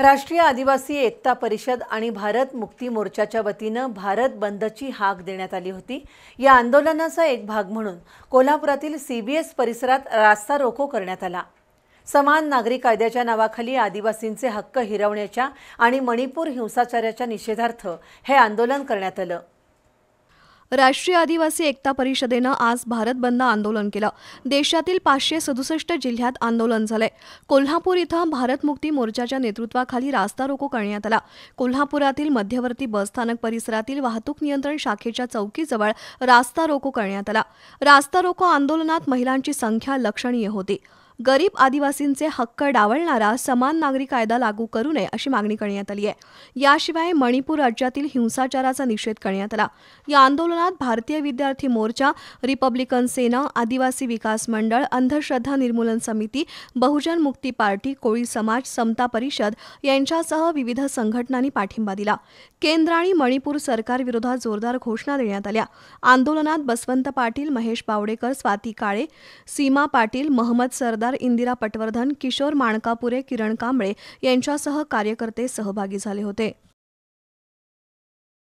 राष्ट्रीय आदिवासी एकता परिषद आणि भारत मुक्ती मोर्चाच्या वतीनं भारत बंदची हाक देण्यात आली होती या आंदोलनाचा एक भाग म्हणून कोल्हापुरातील सीबीएस परिसरात रास्ता रोको करण्यात आला समान नागरी कायद्याच्या नावाखाली आदिवासींचे हक्क हिरवण्याच्या आणि मणिपूर हिंसाचाराच्या निषेधार्थ हे आंदोलन करण्यात आलं राष्ट्रीय आदिवासी एकता परिषदेनं आज भारत बंद आंदोलन केलं देशातील पाचशे सदुसष्ट जिल्ह्यात आंदोलन झालंय कोल्हापूर इथं भारत मुक्ती मोर्चाच्या नेतृत्वाखाली रास्ता रोको करण्यात आला कोल्हापुरातील मध्यवर्ती बसस्थानक परिसरातील वाहतूक नियंत्रण शाखेच्या चौकीजवळ रास्ता रोको करण्यात आला रास्ता रोको आंदोलनात महिलांची संख्या लक्षणीय होती गरीब आदिवासींचे हक्क डावलणारा समान नागरी कायदा लागू करू नये अशी मागणी करण्यात आली आहे याशिवाय मणिपूर राज्यातील हिंसाचाराचा निषेध करण्यात आला या आंदोलनात भारतीय विद्यार्थी मोर्चा रिपब्लिकन सेना आदिवासी विकास मंडळ अंधश्रद्धा निर्मूलन समिती बहुजन मुक्ती पार्टी कोळी समाज समता परिषद यांच्यासह विविध संघटनांनी पाठिंबा दिला केंद्र आणि मणिपूर सरकारविरोधात जोरदार घोषणा देण्यात आल्या आंदोलनात बसवंत पाटील महेश बावडेकर स्वाती काळे सीमा पाटील महम्मद सरदार खासदार इंदिरा पटवर्धन किशोर माणकापुरे किरण कांबळे यांच्यासह कार्यकर्ते सहभागी झाले होते